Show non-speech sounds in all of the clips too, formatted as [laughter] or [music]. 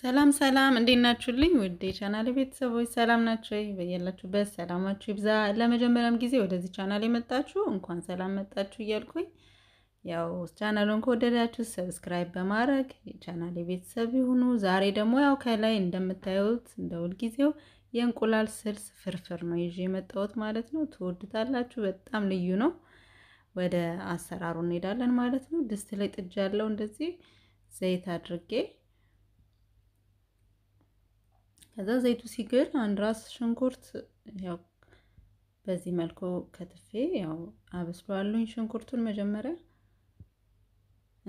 ሰላም ሰላም፣ እንዴት ናችሁልኝ? ውድ የቻናል ቤተሰቦች ሰላም ናቸው በያላችሁበት ሰላማችሁ ይብዛ። ለመጀመሪያም ጊዜ ወደዚህ ቻናል የመጣችሁ እንኳን ሰላም መጣችሁ እያልኩኝ ያው ቻናሉን ከወደዳችሁ ሰብስክራይብ በማድረግ የቻናል ቤተሰብ ይሁኑ። ዛሬ ደግሞ ያው ከላይ እንደምታዩት እንደ ሁልጊዜው የእንቁላል ስልስ ፍርፍር ነው ይዤ የመጣሁት ማለት ነው። ትወዱታላችሁ፣ በጣም ልዩ ነው። ወደ አሰራሩ እንሄዳለን ማለት ነው። ድስት ላይ ጥጃ እንደዚህ ዘይት አድርጌ ከዛ ዘይቱ ሲግል አንድ ራስ ሽንኩርት ያው በዚህ መልኩ ከትፌ ያው አበስሏለሁኝ። ሽንኩርቱን መጀመሪያ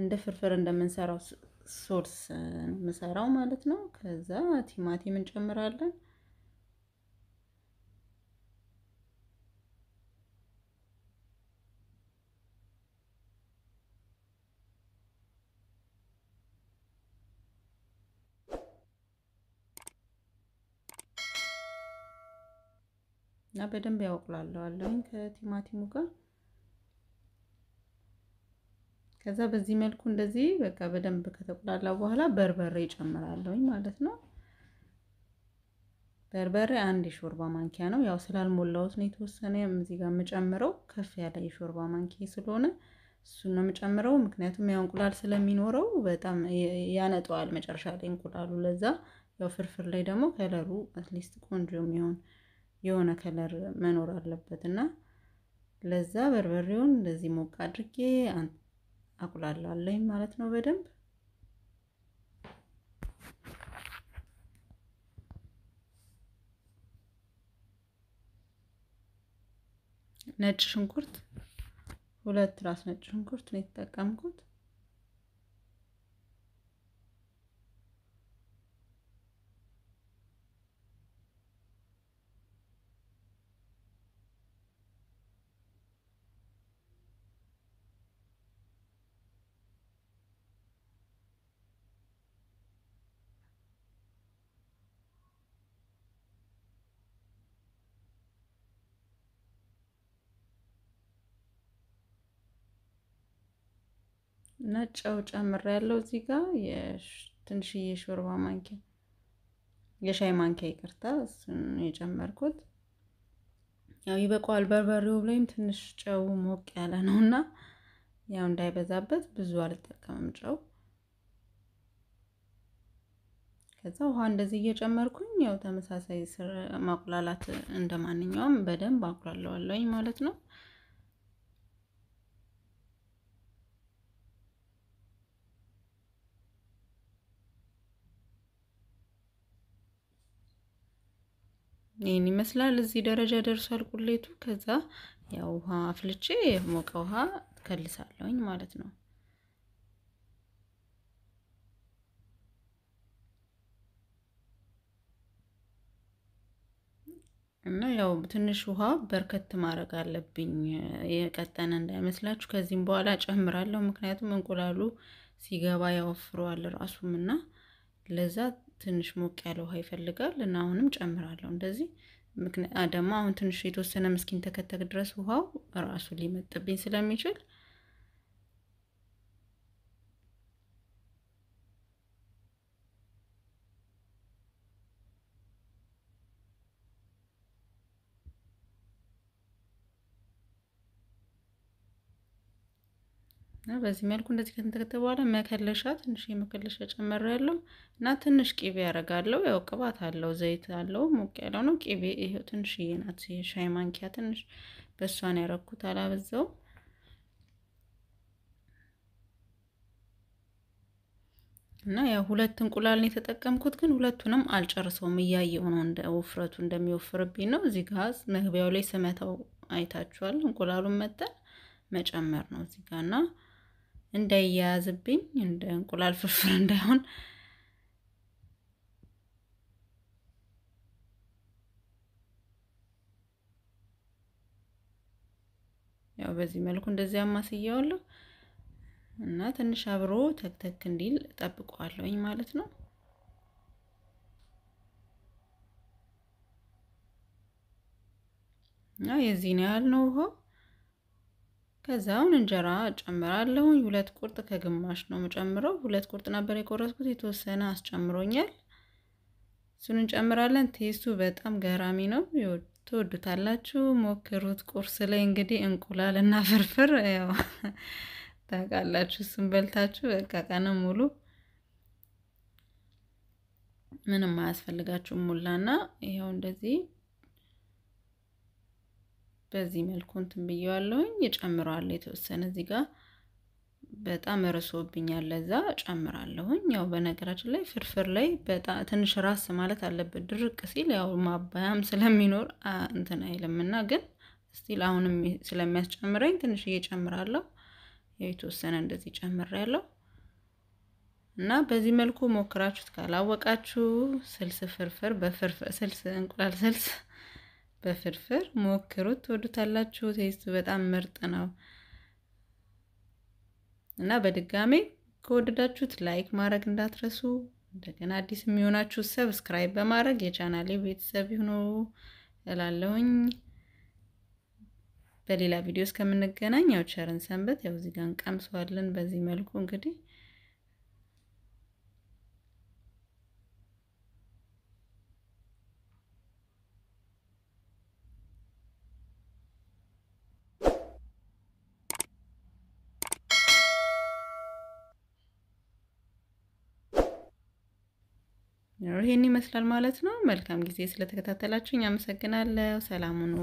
እንደ ፍርፍር እንደምንሰራው ሶርስ ምሰራው ማለት ነው። ከዛ ቲማቲም እንጨምራለን። እና በደንብ ያወቅላለዋለሁኝ ከቲማቲሙ ጋር። ከዛ በዚህ መልኩ እንደዚህ በቃ በደንብ ከተቁላላ በኋላ በርበሬ ይጨምራለሁኝ ማለት ነው። በርበሬ አንድ የሾርባ ማንኪያ ነው። ያው ስላልሞላሁት ነው የተወሰነ እዚህ ጋር የምጨምረው ከፍ ያለ የሾርባ ማንኪያ ስለሆነ እሱን ነው የምጨምረው። ምክንያቱም ያው እንቁላል ስለሚኖረው በጣም ያነጠዋል መጨረሻ ላይ እንቁላሉ። ለዛ ያው ፍርፍር ላይ ደግሞ ከለሩ አትሊስት ቆንጆ የሚሆን የሆነ ከለር መኖር አለበት እና ለዛ በርበሬውን እንደዚህ ሞቅ አድርጌ አቁላላለኝ ማለት ነው በደንብ ነጭ ሽንኩርት ሁለት ራስ ነጭ ሽንኩርት ነው የተጠቀምኩት ነጭ ጨው ጨምር ያለው እዚህ ጋር ትንሽዬ የሾርባ ማንኪያ የሻይ ማንኪያ ይቅርታ፣ እሱን የጨመርኩት ያው ይበቃዋል። በርበሬው ላይም ትንሽ ጨው ሞቅ ያለ ነው እና ያው እንዳይበዛበት ብዙ አልጠቀምም ጨው። ከዛ ውሃ እንደዚህ እየጨመርኩኝ ያው ተመሳሳይ ስር ማቁላላት እንደማንኛውም በደንብ አቁላለዋለኝ ማለት ነው። ይህን ይመስላል። እዚህ ደረጃ ደርሷል ቁሌቱ። ከዛ ያው ውሃ አፍልቼ ሞቀ ውሃ ከልሳለሁኝ ማለት ነው። እና ያው ትንሽ ውሃ በርከት ማድረግ አለብኝ፣ የቀጠነ እንዳይመስላችሁ። ከዚህም በኋላ ጨምራለሁ፣ ምክንያቱም እንቁላሉ ሲገባ ያወፍረዋል ራሱም እና ለዛ ትንሽ ሞቅ ያለ ውሃ ይፈልጋል እና አሁንም ጨምራለሁ። እንደዚህ ደግሞ አሁን ትንሽ የተወሰነ ምስኪን ተከተክ ድረስ ውሃው ራሱ ሊመጥብኝ ስለሚችል እና በዚህ መልኩ እንደዚህ ከተንተከተ በኋላ መከለሻ ትንሽ የመከለሻ ጨመረ ያለው እና ትንሽ ቂቤ ያደርጋለሁ። ያው ቅባት አለው ዘይት አለው ሞቅ ያለው ነው። ቂቤ ይሄው ትንሽዬ ናት፣ ሻይ ማንኪያ ትንሽ በእሷን ያረኩት አላበዛው። እና ያው ሁለት እንቁላል ነው የተጠቀምኩት፣ ግን ሁለቱንም አልጨርሰውም። እያየው ነው እንደ ውፍረቱ እንደሚወፍርብኝ ነው። እዚህ ጋር መግቢያው ላይ ስመታው አይታችኋል። እንቁላሉን መጠን መጨመር ነው እዚህ ጋር እና እንዳያያዝብኝ እንደ እንቁላል ፍርፍር እንዳይሆን ያው በዚህ መልኩ እንደዚያ ማስያዋለሁ እና ትንሽ አብሮ ተክተክ እንዲል ጠብቀዋለሁኝ ማለት ነው። እና የዚህን ያህል ነው ውሃው። ከዛ እንጀራ ጨምራለሁ። ሁለት ቁርጥ ከግማሽ ነው የምጨምረው። ሁለት ቁርጥ ነበር የቆረጥኩት፣ የተወሰነ አስጨምሮኛል። እሱን እንጨምራለን። ቴስቱ በጣም ገራሚ ነው፣ ትወዱታላችሁ። ሞክሩት። ቁርስ ላይ እንግዲህ እንቁላል እና ፍርፍር ያው [laughs] ታውቃላችሁ። እሱን በልታችሁ በቃ ቀንም ሙሉ ምንም አያስፈልጋችሁም። ሙላና ይኸው እንደዚህ በዚህ መልኩ እንትን ብየዋለሁኝ። እጨምረዋለሁ የተወሰነ እዚህ ጋር በጣም እርሶብኛል፣ ለዛ እጨምራለሁኝ። ያው በነገራችን ላይ ፍርፍር ላይ በጣም ትንሽ ራስ ማለት አለበት፣ ድርቅ ሲል ያው ማባያም ስለሚኖር እንትን አይለምና ግን ስቲል አሁንም ስለሚያስጨምረኝ ትንሽ እየጨምራለሁ። ያው የተወሰነ እንደዚህ ያለው እና በዚህ መልኩ ሞክራችሁት ካላወቃችሁ ስልስ ፍርፍር በፍርፍር ስልስ እንቁላል ስልስ በፍርፍር ሞክሩት፣ ትወዱታላችሁ። ቴስት በጣም ምርጥ ነው እና በድጋሜ ከወደዳችሁት ላይክ ማድረግ እንዳትረሱ። እንደገና አዲስ የሚሆናችሁ ሰብስክራይብ በማድረግ የቻናሌ ቤተሰብ ይሁኑ እላለሁኝ። በሌላ ቪዲዮ እስከምንገናኝ ያው ቸርን ሰንበት። ያው እዚህ ጋር እንቀምሰዋለን በዚህ መልኩ እንግዲህ ይህን ይመስላል ማለት ነው። መልካም ጊዜ ስለተከታተላችሁ እኛ አመሰግናለሁ። ሰላም ሁኑ።